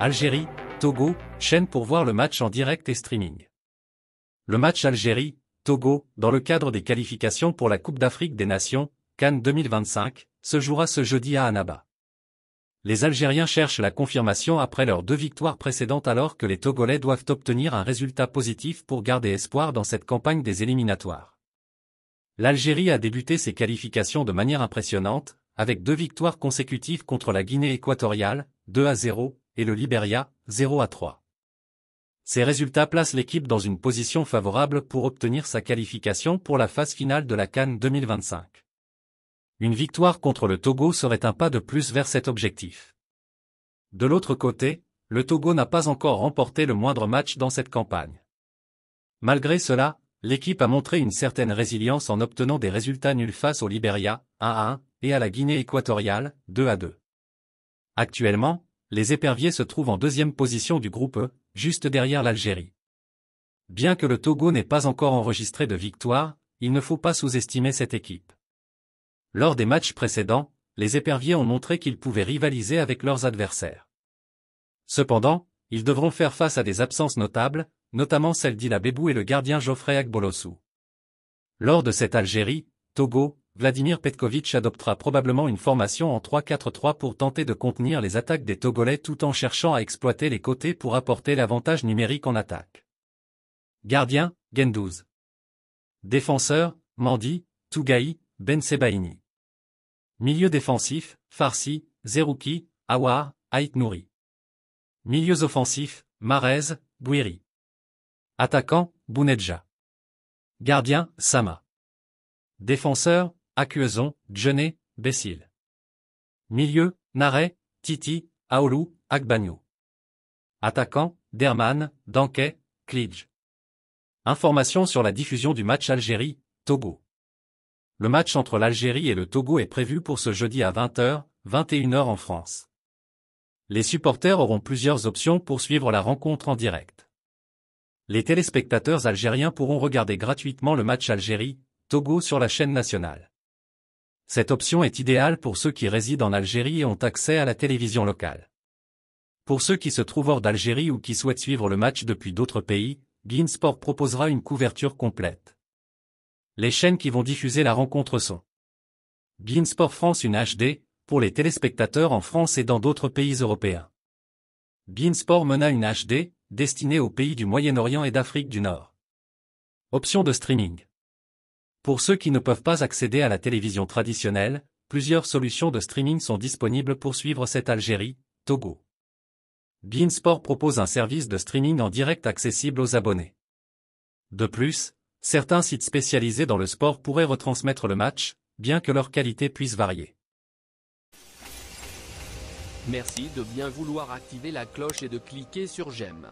Algérie, Togo, chaîne pour voir le match en direct et streaming. Le match Algérie, Togo, dans le cadre des qualifications pour la Coupe d'Afrique des Nations, Cannes 2025, se jouera ce jeudi à Annaba. Les Algériens cherchent la confirmation après leurs deux victoires précédentes alors que les Togolais doivent obtenir un résultat positif pour garder espoir dans cette campagne des éliminatoires. L'Algérie a débuté ses qualifications de manière impressionnante, avec deux victoires consécutives contre la Guinée équatoriale, 2 à 0, et le Liberia, 0 à 3. Ces résultats placent l'équipe dans une position favorable pour obtenir sa qualification pour la phase finale de la Cannes 2025. Une victoire contre le Togo serait un pas de plus vers cet objectif. De l'autre côté, le Togo n'a pas encore remporté le moindre match dans cette campagne. Malgré cela, l'équipe a montré une certaine résilience en obtenant des résultats nuls face au Liberia, 1 à 1, et à la Guinée équatoriale, 2 à 2. Actuellement, les éperviers se trouvent en deuxième position du groupe E, juste derrière l'Algérie. Bien que le Togo n'ait pas encore enregistré de victoire, il ne faut pas sous-estimer cette équipe. Lors des matchs précédents, les éperviers ont montré qu'ils pouvaient rivaliser avec leurs adversaires. Cependant, ils devront faire face à des absences notables, notamment celle d'Ila Bebou et le gardien Geoffrey Agbolosou. Lors de cette Algérie, Togo, Vladimir Petkovic adoptera probablement une formation en 3-4-3 pour tenter de contenir les attaques des Togolais tout en cherchant à exploiter les côtés pour apporter l'avantage numérique en attaque. Gardien, Gendouz. Défenseur, Mandi, Tougaï, Ben Sebaini. Milieu défensif, Farsi, Zerouki, Awar, Ait Nouri. Milieux offensifs, Marez, Bouiri. Attaquant, Bounedja. Gardien, Sama. Défenseur, Accusons, Djené, Bessil. Milieu, Nare, Titi, Aoulou, Agbagnou. Attaquant, Derman, Danquet, Klidj. Informations sur la diffusion du match Algérie-Togo. Le match entre l'Algérie et le Togo est prévu pour ce jeudi à 20h, 21h en France. Les supporters auront plusieurs options pour suivre la rencontre en direct. Les téléspectateurs algériens pourront regarder gratuitement le match Algérie-Togo sur la chaîne nationale. Cette option est idéale pour ceux qui résident en Algérie et ont accès à la télévision locale. Pour ceux qui se trouvent hors d'Algérie ou qui souhaitent suivre le match depuis d'autres pays, Beansport proposera une couverture complète. Les chaînes qui vont diffuser la rencontre sont Beansport France une HD, pour les téléspectateurs en France et dans d'autres pays européens. Beansport mena une HD, destinée aux pays du Moyen-Orient et d'Afrique du Nord. Option de streaming. Pour ceux qui ne peuvent pas accéder à la télévision traditionnelle, plusieurs solutions de streaming sont disponibles pour suivre cette Algérie, Togo. Beansport propose un service de streaming en direct accessible aux abonnés. De plus, certains sites spécialisés dans le sport pourraient retransmettre le match, bien que leur qualité puisse varier. Merci de bien vouloir activer la cloche et de cliquer sur j'aime.